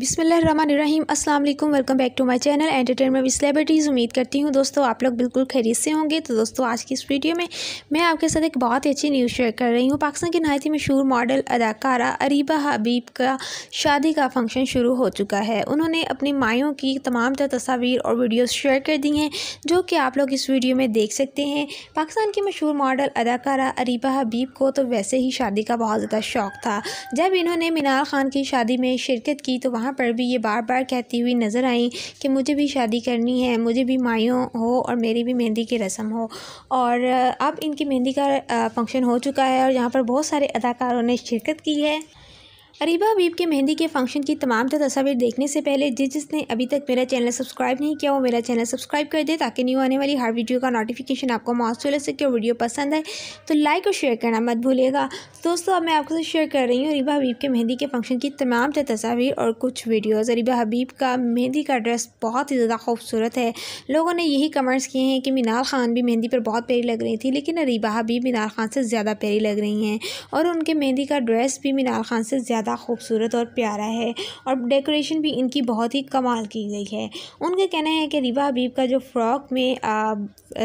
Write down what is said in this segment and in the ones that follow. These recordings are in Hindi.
बिसमीम अस्सलाम वालेकुम welcome back to my channel entertainment with celebrities उम्मीद करती हूँ दोस्तों आप लोग बिल्कुल खैरियत से होंगे तो दोस्तों आज की इस वीडियो में मैं आपके साथ एक बहुत ही अच्छी न्यूज़ शेयर कर रही हूँ पाकिस्तान की नहायत ही मशहूर मॉडल अदाकारा अरीबा हबीब का शादी का फंक्शन शुरू हो चुका है उन्होंने अपनी माइयों की तमाम तस्वीर और वीडियोज़ शेयर कर दी हैं जो कि आप लोग इस वीडियो में देख सकते हैं पाकिस्तान की मशहूर मॉडल अदाकारा अरीबा हबीब को तो वैसे ही शादी का बहुत ज़्यादा शौक था जब इन्होंने मीनार खान की शादी में शिरकत की तो वहाँ यहाँ पर भी ये बार बार कहती हुई नज़र आई कि मुझे भी शादी करनी है मुझे भी मायों हो और मेरी भी मेहंदी की रस्म हो और अब इनकी मेहंदी का फंक्शन हो चुका है और यहाँ पर बहुत सारे अदाकारों ने शिरकत की है अरीबा हबीब के मेहंदी के फंक्शन की तमाम तो तस्वीर देखने से पहले जिस जिसने अभी तक मेरा चैनल सब्सक्राइब नहीं किया वो मेरा चैनल सब्सक्राइब कर दे ताकि न्यू आने वाली हर वीडियो का नोटिफिकेशन आपको मौसू हो सके और वीडियो पसंद आए तो लाइक और शेयर करना मत भूलिएगा दोस्तों अब मैं आपके साथ शेयर कर रही हूँ अरीबा हबीब के मेहंदी के फंक्शन की तमाम तो तस्वीर और कुछ वीडियोज़ अरीबा हबीब का मेहंदी का ड्रेस बहुत ही ज़्यादा खूबसूरत है लोगों ने यही कमेंट्स किए हैं कि मीनार खान भी मेहंदी पर बहुत प्यारी लग रही थी लेकिन अरीबा हबीब मीनार खान से ज़्यादा प्यारी लग रही हैं और उनके मेहंदी का ड्रेस भी मीनार खान से ज़्यादा ज़्यादा खूबसूरत और प्यारा है और डेकोरेशन भी इनकी बहुत ही कमाल की गई है उनका कहना है कि रिवा हबीब का जो फ्रॉक में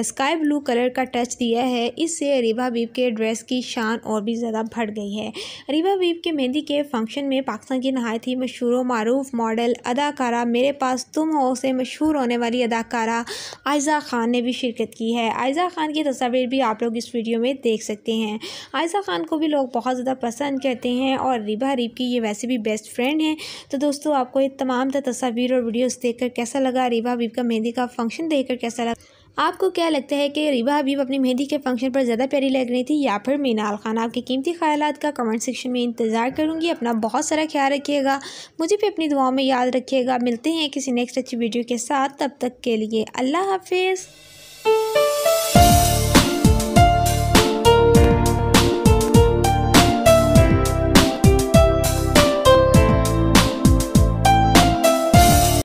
स्काई ब्लू कलर का टच दिया है इससे रिवा हबीब के ड्रेस की शान और भी ज़्यादा बढ़ गई है रिवा हबीब के मेहंदी के फंक्शन में पाकिस्तान की नहायत ही मशहूर मरूफ मॉडल अदाकारा मेरे पास तुम हो से मशहूर होने वाली अदाकारा आयज़ा खान ने भी शिरकत की है आयज़ा खान की तस्वीर भी आप लोग इस वीडियो में देख सकते हैं आयज़ा खान को भी लोग बहुत ज़्यादा पसंद करते हैं और रिबा हरीब की ये वैसे भी बेस्ट फ्रेंड हैं तो दोस्तों आपको ये तमाम तस्वीर और वीडियोस देखकर कैसा लगा रीवा हबीब का मेहंदी का फंक्शन देखकर कैसा लगा आपको क्या लगता है कि रिबा हबीब अपनी मेहंदी के फंक्शन पर ज़्यादा प्यारी लग रही थी या फिर मीनाल खान आपके कीमती ख्याल का कमेंट सेक्शन में इंतज़ार करूँगी अपना बहुत सारा ख्याल रखिएगा मुझे भी अपनी दुआओं में याद रखिएगा मिलते हैं किसी नेक्स्ट अच्छी वीडियो के साथ तब तक के लिए अल्लाह हाफिज़